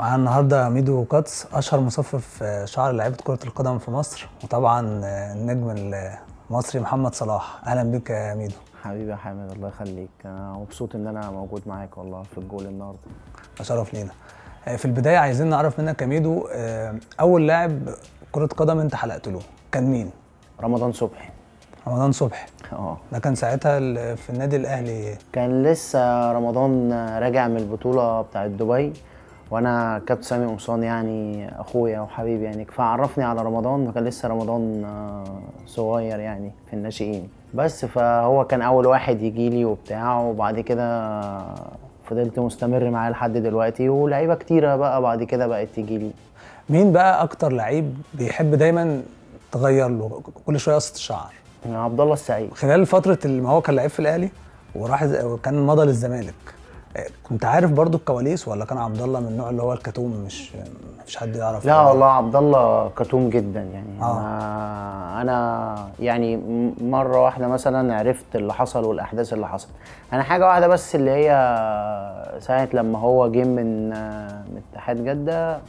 معانا النهارده ميدو كاتس اشهر مصفف شعر لعيبه كره القدم في مصر وطبعا النجم المصري محمد صلاح اهلا بك يا ميدو حبيبي يا حامد الله يخليك انا مبسوط ان انا موجود معاك والله في الجول النهارده شرف لينا آه، في البدايه عايزين نعرف منك يا ميدو آه، اول لاعب كره قدم انت حلقت له كان مين رمضان صبحي رمضان صبحي اه ده كان ساعتها في النادي الاهلي كان لسه رمضان راجع من البطوله بتاعت دبي وانا كابتن سامي قمصان يعني اخويا وحبيبي يعني فعرفني على رمضان وكان لسه رمضان آه، صغير يعني في الناشئين بس فهو كان اول واحد يجي لي وبتاع وبعد كده آه، فضلت مستمر معاه لحد دلوقتي ولاعيبه كتيره بقى بعد كده بقت تيجي لي مين بقى اكتر لعيب بيحب دايما تغير له كل شويه قصه الشعر عبد الله السعيد خلال فتره ما هو كان لعيب في الاهلي وراح وكان مضى للزمالك كنت عارف برضو الكواليس ولا كان عبد الله من النوع اللي هو الكتوم مش مش حد يعرف لا والله عبد الله كتوم جدا يعني آه. انا يعني مره واحده مثلا عرفت اللي حصل والاحداث اللي حصلت انا حاجه واحده بس اللي هي ساعه لما هو جه من من اتحاد جده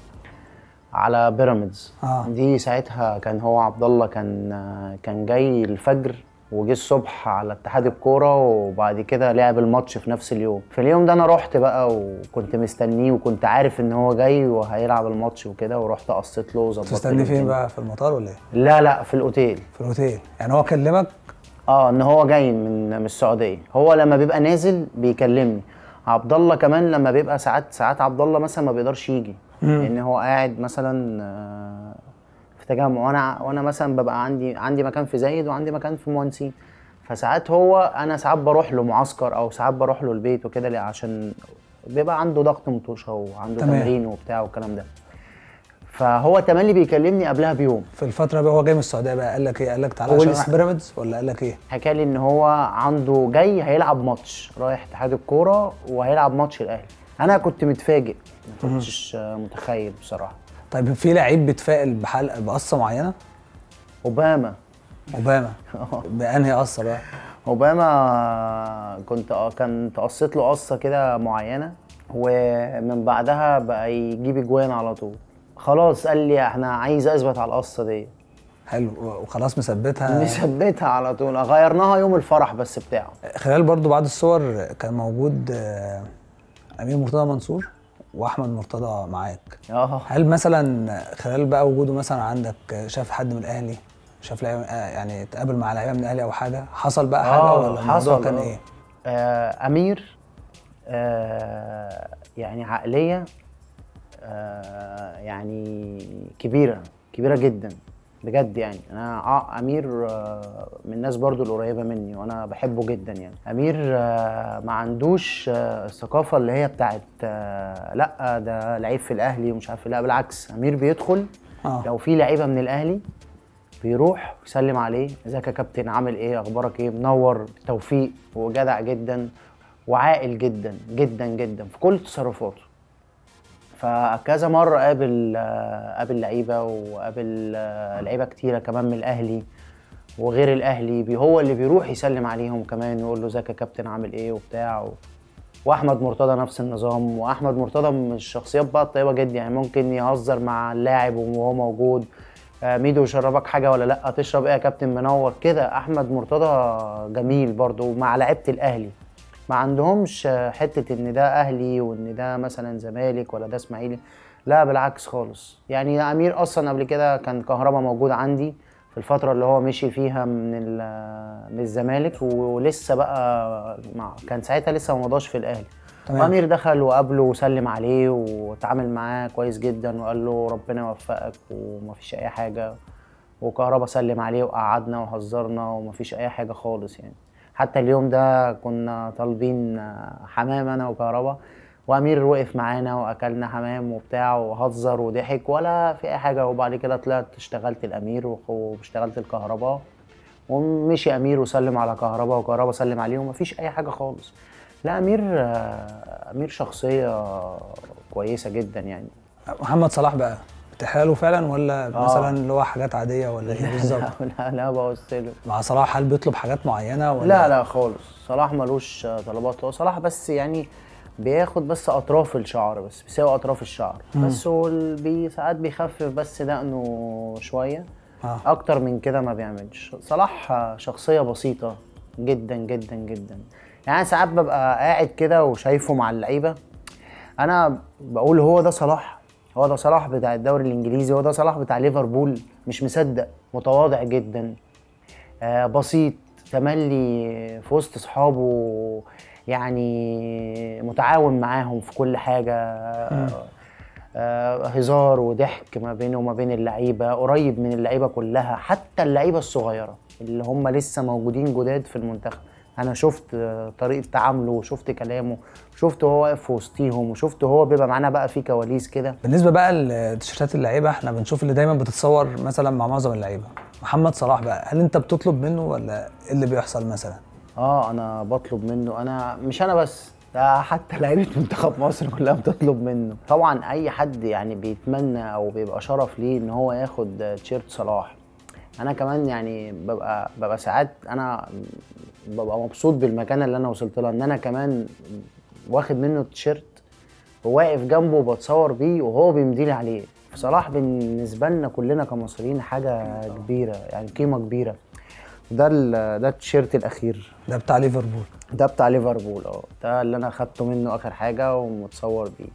على بيراميدز آه. دي ساعتها كان هو عبد الله كان كان جاي الفجر وجه الصبح على اتحاد الكوره وبعد كده لعب الماتش في نفس اليوم في اليوم ده انا رحت بقى وكنت مستنيه وكنت عارف ان هو جاي وهيلعب الماتش وكده ورحت قصيت له وظبطت تستني فين بقى في المطار ولا ايه لا لا في الاوتيل في الاوتيل يعني هو كلمك اه ان هو جاي من من السعوديه هو لما بيبقى نازل بيكلمني عبد الله كمان لما بيبقى ساعات ساعات عبد الله مثلا ما بيقدرش يجي ان هو قاعد مثلا آه، في تجمع وانا وانا مثلا ببقى عندي عندي مكان في زايد وعندي مكان في مهندسين فساعات هو انا ساعات بروح له معسكر او ساعات بروح له البيت وكده عشان بيبقى عنده ضغط مطوشه وعنده تمرين وبتاع والكلام ده فهو تملي بيكلمني قبلها بيوم في الفتره بقى هو جاي من السعوديه بقى قال لك ايه قال لك تعالى عشان رايح بيراميدز ولا قال لك ايه حكى لي ان هو عنده جاي هيلعب ماتش رايح اتحاد الكوره وهيلعب ماتش الاهلي انا كنت متفاجئ ما كنتش متخيل بصراحه طيب في لعيب بيتفائل بحلقه بقصه معينه؟ اوباما اوباما بانهي قصه بقى؟ اوباما كنت اه كان قصيت له قصه كده معينه ومن بعدها بقى يجيب اجوان على طول خلاص قال لي احنا عايز اثبت على القصه دي حلو وخلاص مثبتها مثبتها على طول غيرناها يوم الفرح بس بتاعه خلال برضو بعض الصور كان موجود آه، امير مرتضى منصور واحمد مرتضى معاك اه هل مثلا خلال بقى وجوده مثلا عندك شاف حد من الاهلي شاف آه، يعني اتقابل مع لعيبه من الاهلي او حاجه حصل بقى حاجه أوه. ولا حصل كان أوه. ايه آه امير آه يعني عقليه آه يعني كبيره كبيره جدا بجد يعني انا آه امير آه، من الناس برضو القريبه مني وانا بحبه جدا يعني امير آه، ما عندوش الثقافه آه، اللي هي بتاعت لا ده لعيب في الاهلي ومش عارف لا بالعكس امير بيدخل آه. لو في لعيبه من الاهلي بيروح يسلم عليه ازيك يا كابتن عامل ايه اخبارك ايه منور توفيق وجدع جدا وعاقل جدا جدا جدا في كل تصرفاته فكذا مره قابل قابل لعيبه وقابل آه، لعيبه كتيره كمان من الاهلي وغير الاهلي هو اللي بيروح يسلم عليهم كمان ويقول له ازيك يا كابتن عامل ايه وبتاع و... واحمد مرتضى نفس النظام واحمد مرتضى من الشخصيات بقى الطيبه جدا يعني ممكن يهزر مع اللاعب وهو موجود آه، ميدو يشربك حاجه ولا لا تشرب ايه يا كابتن منور كده احمد مرتضى جميل برضو مع لعيبه الاهلي ما عندهمش حته ان ده اهلي وان ده مثلا زمالك ولا ده اسماعيلي لا بالعكس خالص يعني امير اصلا قبل كده كان كهربا موجود عندي في الفتره اللي هو مشي فيها من من الزمالك ولسه بقى مع كان ساعتها لسه ما مضاش في الاهلي أمير وامير دخل وقابله وسلم عليه وتعامل معاه كويس جدا وقال له ربنا يوفقك ومفيش اي حاجه وكهربا سلم عليه وقعدنا وهزرنا ومفيش اي حاجه خالص يعني حتى اليوم ده كنا طالبين آه، حمام انا وكهربا وامير وقف معانا واكلنا حمام وبتاع وهزر وضحك ولا في اي حاجه وبعد كده طلعت اشتغلت الامير واشتغلت الكهرباء ومشي امير وسلم على كهرباء وكهرباء سلم عليه ومفيش اي حاجه خالص لا امير آه، امير شخصيه كويسه جدا يعني محمد صلاح بقى احتحاله فعلا ولا آه. مثلا اللي هو حاجات عاديه ولا ايه بالظبط؟ لا لا ببص له مع صلاح هل بيطلب حاجات معينه ولا لا لا خالص صلاح ملوش طلبات هو صلاح بس يعني بياخد بس اطراف الشعر بس بيساوي اطراف الشعر م. بس هو بي ساعات بيخفف بس دقنه شويه آه. اكتر من كده ما بيعملش صلاح شخصيه بسيطه جدا جدا جدا يعني ساعات ببقى قاعد كده وشايفه مع اللعيبه انا بقول هو ده صلاح هو ده صلاح بتاع الدوري الانجليزي هو ده صلاح بتاع ليفربول مش مصدق متواضع جدا آه بسيط تملي في وسط اصحابه يعني متعاون معاهم في كل حاجه آه،, آه هزار وضحك ما بينه وما بين اللعيبه قريب من اللعيبه كلها حتى اللعيبه الصغيره اللي هم لسه موجودين جداد في المنتخب انا شفت طريقه تعامله وشفت كلامه شفت هو واقف في وسطيهم وشفت هو بيبقى معانا بقى في كواليس كده بالنسبه بقى لتيشيرتات اللعيبه احنا بنشوف اللي دايما بتتصور مثلا مع معظم اللعيبه محمد صلاح بقى هل انت بتطلب منه ولا ايه اللي بيحصل مثلا اه انا بطلب منه انا مش انا بس ده حتى لعيبه منتخب مصر كلها بتطلب منه طبعا اي حد يعني بيتمنى او بيبقى شرف ليه ان هو ياخد تيشيرت صلاح انا كمان يعني ببقى ببقى ساعات انا ببقى مبسوط بالمكانه اللي انا وصلت لها ان انا كمان واخد منه التيشيرت وواقف جنبه وبتصور بيه وهو بيمديلي عليه بصراحه بالنسبه لنا كلنا كمصريين حاجه كبيره يعني قيمه كبيره ده ده التيشيرت الاخير ده بتاع ليفربول ده بتاع ليفربول اه ده اللي انا اخدته منه اخر حاجه ومتصور بيه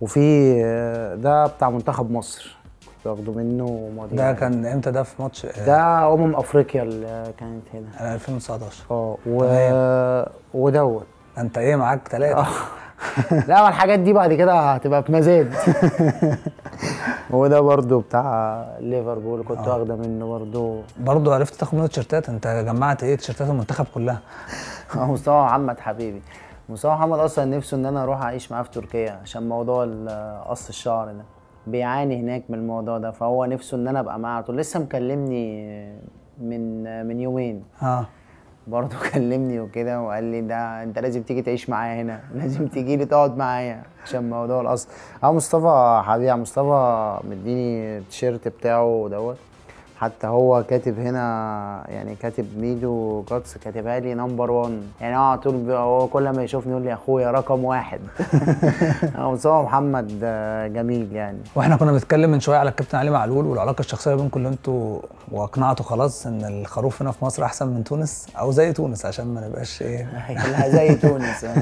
وفي ده بتاع منتخب مصر واخده منه ماضي ده كان امتى ده في ماتش إيه؟ ده امم افريقيا اللي كانت هنا 2019 آه،, اه و... ودوت انت ايه معاك ثلاثه آه. لا ما الحاجات دي بعد كده هتبقى بمزاد وده برضو بتاع ليفربول كنت آه. واخده منه برضو برضو عرفت تاخد منه تيشرتات انت جمعت ايه تيشرتات المنتخب كلها مصطفى محمد حبيبي مصطفى محمد اصلا نفسه ان انا اروح اعيش معاه في تركيا عشان موضوع قص الشعر ده بيعاني هناك من الموضوع ده فهو نفسه ان انا ابقى معاه طول لسه مكلمني من من يومين اه برضه كلمني وكده وقال لي ده انت لازم تيجي تعيش معايا هنا لازم تيجي لي تقعد معايا عشان موضوع الاصل اه مصطفى حبيبي مصطفى مديني التيشيرت بتاعه دوت حتى هو كاتب هنا يعني كاتب ميدو جاتس كاتبها لي نمبر 1 يعني هو على طول هو كل ما يشوفني يقول لي اخويا رقم واحد مصطفى محمد جميل يعني واحنا كنا بنتكلم من شويه على الكابتن علي معلول والعلاقه الشخصيه بينكم اللي انتوا واقنعتوا خلاص ان الخروف هنا في مصر احسن من تونس او زي تونس عشان ما نبقاش ايه زي تونس آه.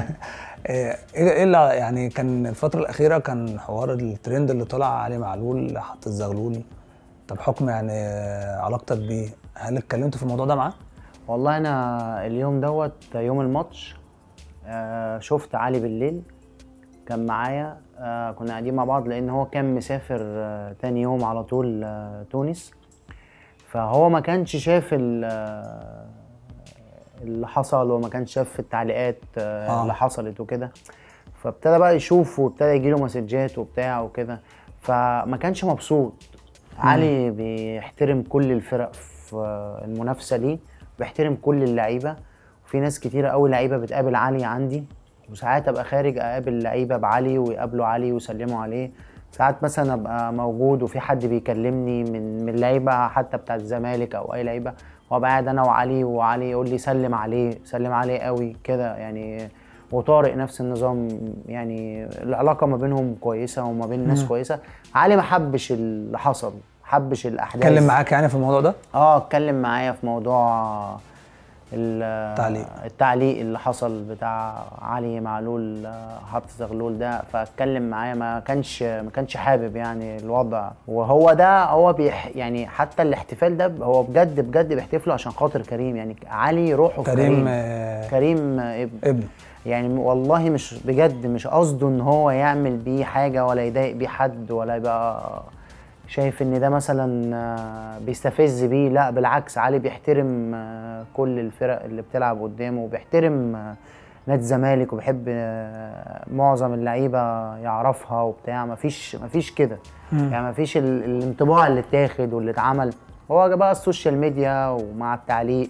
ايه, إيه الا يعني كان الفتره الاخيره كان حوار الترند اللي طلع علي معلول حط الزغلول طب حكم يعني آه، علاقتك بيه هل اتكلمت في الموضوع ده معاه؟ والله انا اليوم دوت يوم الماتش آه، شفت علي بالليل كان معايا آه، كنا قاعدين مع بعض لان هو كان مسافر تاني يوم على طول تونس فهو ما كانش شاف اللي حصل وما كانش شاف التعليقات آه. اللي حصلت وكده فابتدى بقى يشوف وابتدى يجيله مسجات وبتاع وكده فما كانش مبسوط علي بيحترم كل الفرق في المنافسه ليه بيحترم كل اللعيبه وفي ناس كتيره قوي لعيبه بتقابل علي عندي وساعات ابقى خارج اقابل لعيبه بعلي ويقابلوا علي ويسلموا عليه ساعات مثلا ابقى موجود وفي حد بيكلمني من من لعيبه حتى بتاع الزمالك او اي لعيبه وابقى قاعد انا وعلي وعلي يقول لي سلم عليه سلم عليه قوي كده يعني وطارق نفس النظام يعني العلاقه ما بينهم كويسه وما بين الناس كويسه علي ما حبش اللي حصل حبش الاحداث اتكلم معاك يعني في الموضوع ده اه اتكلم معايا في موضوع التعليق التعليق اللي حصل بتاع علي معلول حط زغلول ده فاتكلم معايا ما كانش ما كانش حابب يعني الوضع وهو ده هو بيح يعني حتى الاحتفال ده هو بجد بجد بيحتفلوا عشان خاطر كريم يعني علي روحه كريم كريم, آه كريم ابن, ابن يعني والله مش بجد مش قصده ان هو يعمل بيه حاجه ولا يضايق بيه حد ولا يبقى شايف ان ده مثلا آه، بيستفز بيه لا بالعكس علي بيحترم آه، كل الفرق اللي بتلعب قدامه وبيحترم آه، نادي الزمالك وبيحب معظم اللعيبه يعرفها وبتاع مفيش مفيش كده يعني مفيش الانطباع اللي اتاخد واللي اتعمل هو بقى السوشيال ميديا ومع التعليق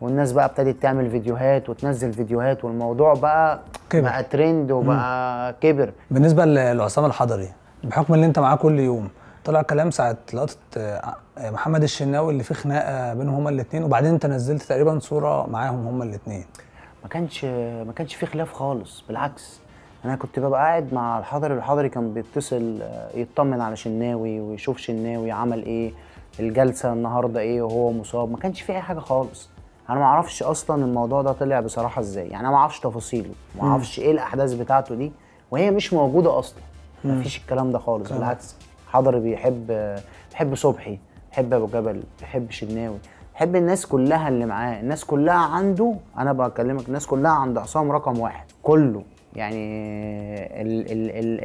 والناس بقى ابتدت تعمل فيديوهات وتنزل فيديوهات والموضوع بقى كبر. بقى ترند وبقى مم. كبر بالنسبه لعصام الحضري بحكم ان انت معاه كل يوم طلع كلام ساعه لقطه آه، محمد الشناوي اللي فيه خناقه بينهم هما الاثنين وبعدين انت نزلت تقريبا صوره معاهم هما الاثنين ما كانش ما كانش في خلاف خالص بالعكس انا كنت ببقى قاعد مع الحضري والحضري كان بيتصل آه، يطمن على شناوي ويشوف شناوي عمل ايه الجلسه النهارده ايه وهو مصاب ما كانش في اي حاجه خالص انا ما اعرفش اصلا الموضوع ده طلع بصراحه ازاي يعني انا ما اعرفش تفاصيله ما اعرفش ايه الاحداث بتاعته دي وهي مش موجوده اصلا ما فيش الكلام ده خالص بالعكس حضري بيحب بيحب صبحي بيحب ابو جبل بيحب شناوي بيحب الناس كلها اللي معاه الناس كلها عنده انا بكلمك الناس كلها عند عصام رقم واحد كله يعني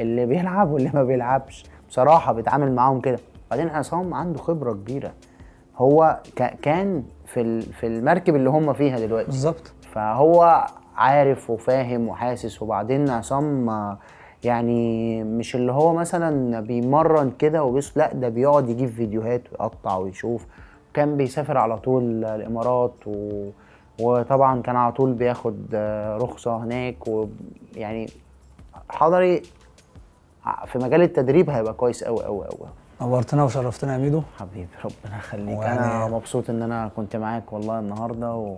اللي بيلعب واللي ما بيلعبش بصراحه بيتعامل معاهم كده بعدين عصام عنده خبره كبيره هو كان في في المركب اللي هم فيها دلوقتي بالظبط فهو عارف وفاهم وحاسس وبعدين عصام يعني مش اللي هو مثلا بيمرن كده وبيص لا ده بيقعد يجيب فيديوهات ويقطع ويشوف كان بيسافر على طول الامارات و... وطبعا كان على طول بياخد رخصه هناك ويعني حضري في مجال التدريب هيبقى كويس قوي قوي قوي نورتنا وشرفتنا يا ميدو حبيبي ربنا يخليك انا مبسوط ان انا كنت معاك والله النهارده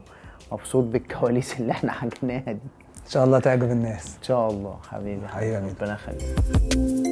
ومبسوط بالكواليس اللي احنا حكيناها دي ان شاء الله تعجب الناس ان شاء الله حبيبي حبيبي ربنا يخليك